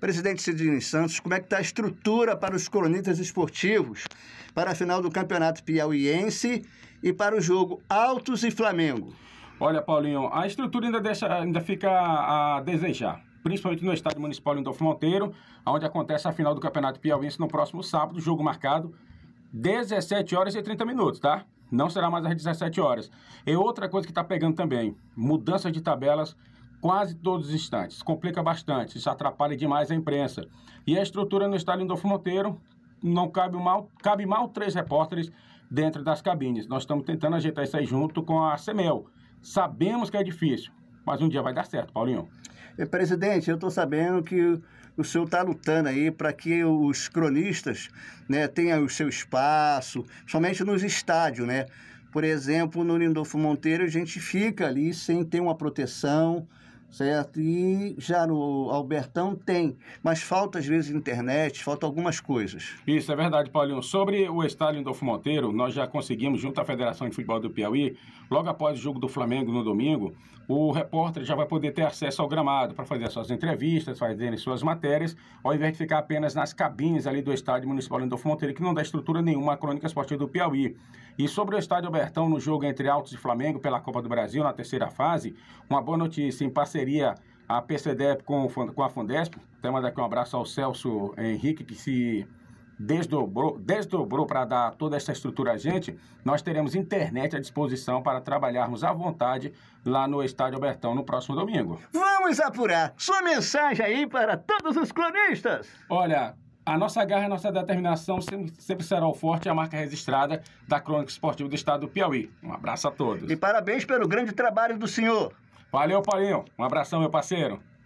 Presidente Sidney Santos, como é que está a estrutura para os cronistas esportivos para a final do Campeonato Piauiense e para o jogo Altos e Flamengo? Olha, Paulinho, a estrutura ainda, deixa, ainda fica a desejar principalmente no estádio municipal Lindolfo Monteiro, onde acontece a final do Campeonato Piauiense no próximo sábado, jogo marcado 17 horas e 30 minutos, tá? Não será mais às 17 horas. E outra coisa que está pegando também, mudança de tabelas quase todos os instantes. complica bastante, isso atrapalha demais a imprensa. E a estrutura no estádio Lindolfo Monteiro não cabe mal, cabe mal três repórteres dentro das cabines. Nós estamos tentando ajeitar isso aí junto com a CEMEL. Sabemos que é difícil, mas um dia vai dar certo, Paulinho. Eh, presidente, eu estou sabendo que o senhor está lutando aí para que os cronistas né, tenham o seu espaço, somente nos estádios, né? Por exemplo, no Lindolfo Monteiro, a gente fica ali sem ter uma proteção, certo? E já no Albertão tem, mas falta às vezes internet, falta algumas coisas. Isso é verdade, Paulinho. Sobre o estádio Indolfo Monteiro, nós já conseguimos, junto à Federação de Futebol do Piauí, logo após o jogo do Flamengo no domingo, o repórter já vai poder ter acesso ao gramado para fazer suas entrevistas, fazer suas matérias, ao invés de ficar apenas nas cabines ali do estádio municipal Indolfo Monteiro, que não dá estrutura nenhuma à crônica esportiva do Piauí. E sobre o estádio Albertão, no jogo entre Altos e Flamengo pela Copa do Brasil, na terceira fase, uma boa notícia, em parceria parceria a PCDEP com, com a Fundesp. Até então, mandar aqui um abraço ao Celso Henrique, que se desdobrou desdobrou para dar toda essa estrutura a gente, nós teremos internet à disposição para trabalharmos à vontade lá no Estádio Albertão no próximo domingo. Vamos apurar sua mensagem aí para todos os cronistas. Olha, a nossa garra, a nossa determinação sempre, sempre será o forte e a marca registrada da Crônica Esportiva do Estado do Piauí. Um abraço a todos. E parabéns pelo grande trabalho do senhor. Valeu, Paulinho. Um abração, meu parceiro.